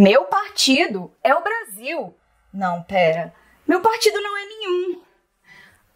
Meu partido é o Brasil. Não, pera. Meu partido não é nenhum.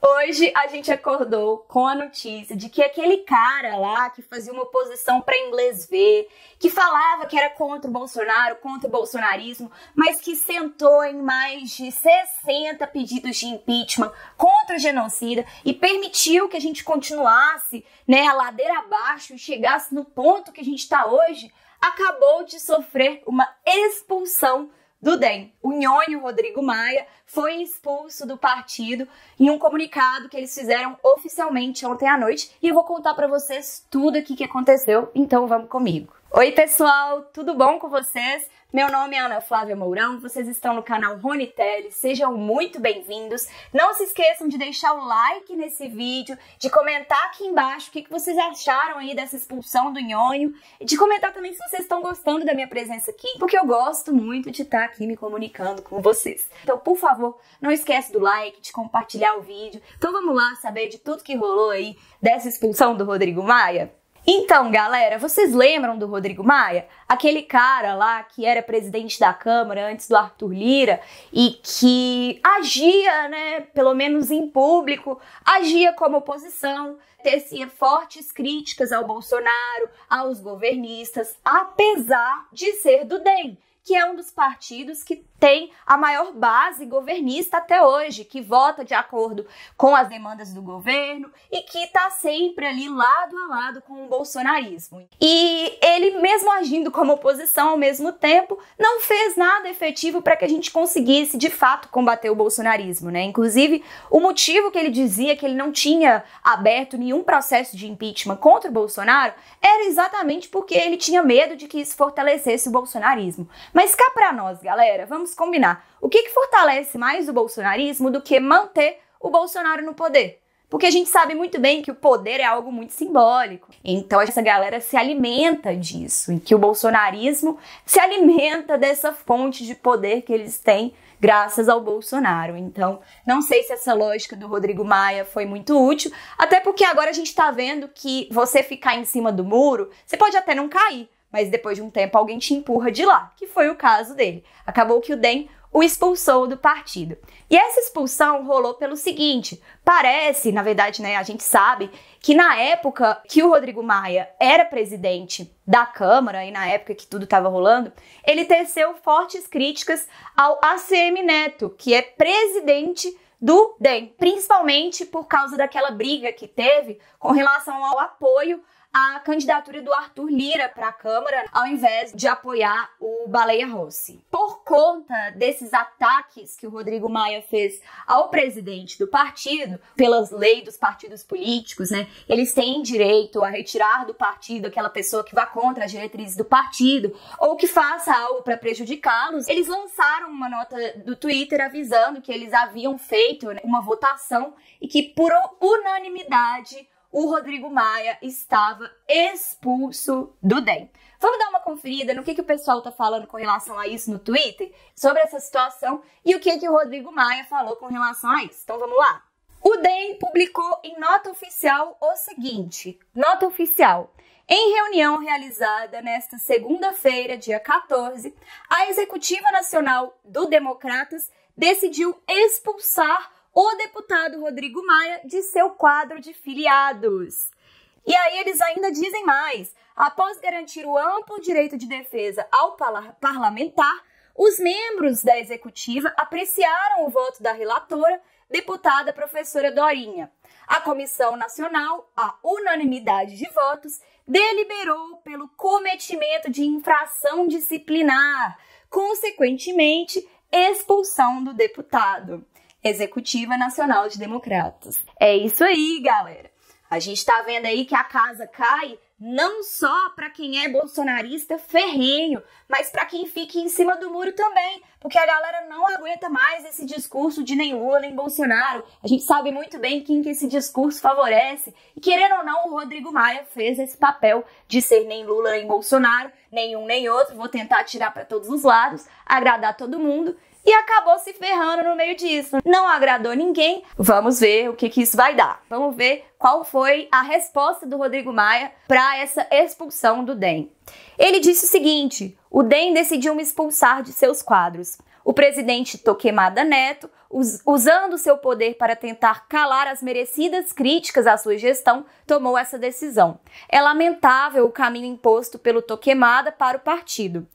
Hoje a gente acordou com a notícia de que aquele cara lá que fazia uma oposição para inglês ver, que falava que era contra o Bolsonaro, contra o bolsonarismo, mas que sentou em mais de 60 pedidos de impeachment contra o genocida e permitiu que a gente continuasse, né, a ladeira abaixo e chegasse no ponto que a gente está hoje acabou de sofrer uma expulsão do DEM. O Nhonho Rodrigo Maia foi expulso do partido em um comunicado que eles fizeram oficialmente ontem à noite e eu vou contar para vocês tudo aqui que aconteceu, então vamos comigo. Oi pessoal, tudo bom com vocês? Meu nome é Ana Flávia Mourão, vocês estão no canal Rony Tele, sejam muito bem-vindos. Não se esqueçam de deixar o like nesse vídeo, de comentar aqui embaixo o que vocês acharam aí dessa expulsão do Nhonho, e de comentar também se vocês estão gostando da minha presença aqui, porque eu gosto muito de estar aqui me comunicando com vocês. Então, por favor, não esquece do like, de compartilhar o vídeo. Então vamos lá saber de tudo que rolou aí dessa expulsão do Rodrigo Maia? Então, galera, vocês lembram do Rodrigo Maia? Aquele cara lá que era presidente da Câmara antes do Arthur Lira e que agia, né, pelo menos em público, agia como oposição, tecia fortes críticas ao Bolsonaro, aos governistas, apesar de ser do DEM que é um dos partidos que tem a maior base governista até hoje, que vota de acordo com as demandas do governo e que está sempre ali lado a lado com o bolsonarismo. E ele, mesmo agindo como oposição ao mesmo tempo, não fez nada efetivo para que a gente conseguisse de fato combater o bolsonarismo, né? Inclusive, o motivo que ele dizia que ele não tinha aberto nenhum processo de impeachment contra o Bolsonaro era exatamente porque ele tinha medo de que isso fortalecesse o bolsonarismo. Mas cá para nós, galera, vamos combinar. O que, que fortalece mais o bolsonarismo do que manter o Bolsonaro no poder? Porque a gente sabe muito bem que o poder é algo muito simbólico. Então essa galera se alimenta disso, e que o bolsonarismo se alimenta dessa fonte de poder que eles têm graças ao Bolsonaro. Então, não sei se essa lógica do Rodrigo Maia foi muito útil, até porque agora a gente está vendo que você ficar em cima do muro, você pode até não cair, mas depois de um tempo alguém te empurra de lá, que foi o caso dele. Acabou que o DEM o expulsou do partido. E essa expulsão rolou pelo seguinte: parece, na verdade, né, a gente sabe que na época que o Rodrigo Maia era presidente da Câmara e na época que tudo estava rolando, ele teceu fortes críticas ao ACM Neto, que é presidente do DEM, principalmente por causa daquela briga que teve com relação ao apoio a candidatura do Arthur Lira para a Câmara, ao invés de apoiar o Baleia Rossi. Por conta desses ataques que o Rodrigo Maia fez ao presidente do partido, pelas leis dos partidos políticos, né? Eles têm direito a retirar do partido aquela pessoa que vá contra as diretrizes do partido ou que faça algo para prejudicá-los. Eles lançaram uma nota do Twitter avisando que eles haviam feito né, uma votação e que por unanimidade o Rodrigo Maia estava expulso do DEM. Vamos dar uma conferida no que, que o pessoal está falando com relação a isso no Twitter, sobre essa situação e o que, que o Rodrigo Maia falou com relação a isso. Então vamos lá. O DEM publicou em nota oficial o seguinte: nota oficial. Em reunião realizada nesta segunda-feira, dia 14, a Executiva Nacional do Democratas decidiu expulsar o deputado Rodrigo Maia de seu quadro de filiados. E aí eles ainda dizem mais: após garantir o amplo direito de defesa ao parlamentar, os membros da executiva apreciaram o voto da relatora, deputada professora Dorinha. A Comissão Nacional, a unanimidade de votos, deliberou pelo cometimento de infração disciplinar, consequentemente, expulsão do deputado. Executiva Nacional de Democratas. É isso aí, galera. A gente está vendo aí que a casa cai não só para quem é bolsonarista ferrenho, mas para quem fica em cima do muro também, porque a galera não aguenta mais esse discurso de nem Lula nem Bolsonaro. A gente sabe muito bem quem que esse discurso favorece. E querendo ou não, o Rodrigo Maia fez esse papel de ser nem Lula nem Bolsonaro, nenhum nem outro. Vou tentar tirar para todos os lados, agradar todo mundo e acabou se ferrando no meio disso. Não agradou ninguém. Vamos ver o que, que isso vai dar. Vamos ver qual foi a resposta do Rodrigo Maia para essa expulsão do DEM. Ele disse o seguinte: o DEM decidiu me expulsar de seus quadros. O presidente Toquemada Neto, us usando seu poder para tentar calar as merecidas críticas à sua gestão, tomou essa decisão. É lamentável o caminho imposto pelo Toquemada para o partido.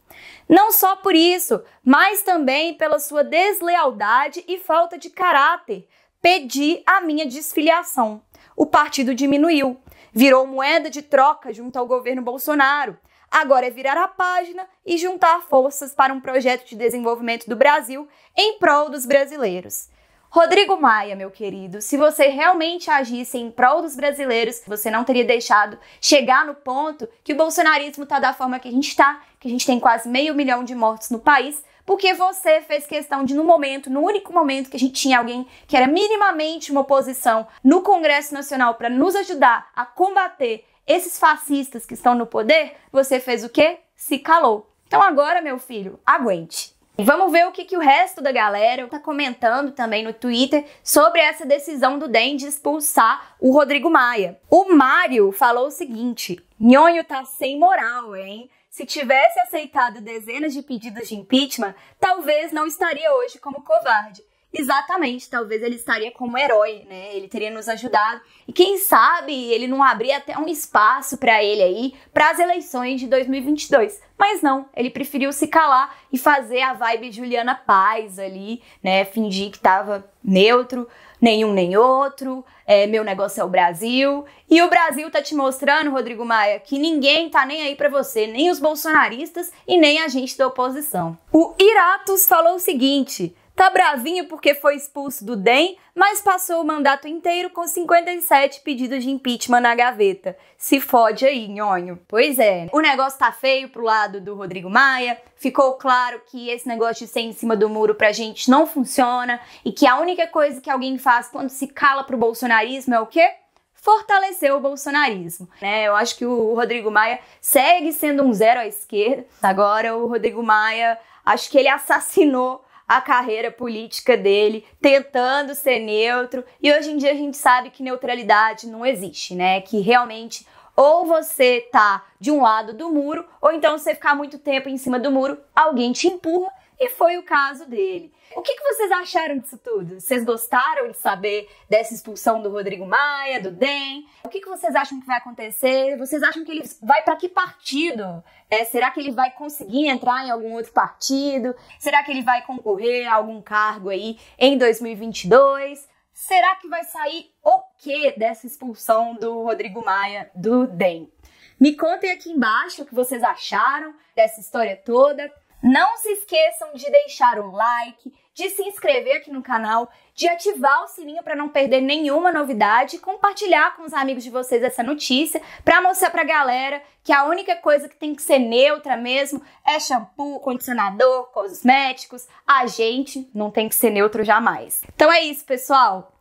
Não só por isso, mas também pela sua deslealdade e falta de caráter. Pedi a minha desfiliação. O partido diminuiu, virou moeda de troca junto ao governo Bolsonaro Agora é virar a página e juntar forças para um projeto de desenvolvimento do Brasil em prol dos brasileiros. Rodrigo Maia, meu querido, se você realmente agisse em prol dos brasileiros, você não teria deixado chegar no ponto que o bolsonarismo está da forma que a gente está, que a gente tem quase meio milhão de mortos no país, porque você fez questão de, no momento, no único momento que a gente tinha alguém que era minimamente uma oposição no Congresso Nacional para nos ajudar a combater esses fascistas que estão no poder, você fez o quê? Se calou. Então agora, meu filho, aguente. E vamos ver o que, que o resto da galera está comentando também no Twitter sobre essa decisão do DEM de expulsar o Rodrigo Maia. O Mário falou o seguinte: Nhonho tá sem moral, hein? Se tivesse aceitado dezenas de pedidos de impeachment, talvez não estaria hoje como covarde. Exatamente, talvez ele estaria como herói, né? Ele teria nos ajudado. E quem sabe ele não abria até um espaço para ele aí para as eleições de 2022. Mas não, ele preferiu se calar e fazer a vibe Juliana Paz ali, né? Fingir que tava neutro, nenhum nem outro, é, meu negócio é o Brasil. E o Brasil tá te mostrando, Rodrigo Maia, que ninguém tá nem aí para você, nem os bolsonaristas e nem a gente da oposição. O Iratus falou o seguinte: Tá bravinho porque foi expulso do DEM, mas passou o mandato inteiro com 57 pedidos de impeachment na gaveta. Se fode aí, nhonho. Pois é, o negócio tá feio pro lado do Rodrigo Maia. Ficou claro que esse negócio de ser em cima do muro pra gente não funciona e que a única coisa que alguém faz quando se cala pro bolsonarismo é o quê? fortalecer o bolsonarismo. Né? Eu acho que o Rodrigo Maia segue sendo um zero à esquerda. Agora o Rodrigo Maia, acho que ele assassinou a carreira política dele, tentando ser neutro. E hoje em dia a gente sabe que neutralidade não existe, né? Que realmente ou você tá de um lado do muro, ou então você ficar muito tempo em cima do muro, alguém te empurra e foi o caso dele. O que, que vocês acharam disso tudo? Vocês gostaram de saber dessa expulsão do Rodrigo Maia, do DEM? O que, que vocês acham que vai acontecer? Vocês acham que ele vai para que partido? É, será que ele vai conseguir entrar em algum outro partido? Será que ele vai concorrer a algum cargo aí em 2022? Será que vai sair o que dessa expulsão do Rodrigo Maia do DEM? Me contem aqui embaixo o que vocês acharam dessa história toda. Não se esqueçam de deixar um like, de se inscrever aqui no canal, de ativar o sininho para não perder nenhuma novidade, compartilhar com os amigos de vocês essa notícia para mostrar para a galera que a única coisa que tem que ser neutra mesmo é shampoo, condicionador, cosméticos. A gente não tem que ser neutro jamais. Então é isso, pessoal.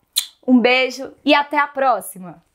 Um beijo e até a próxima.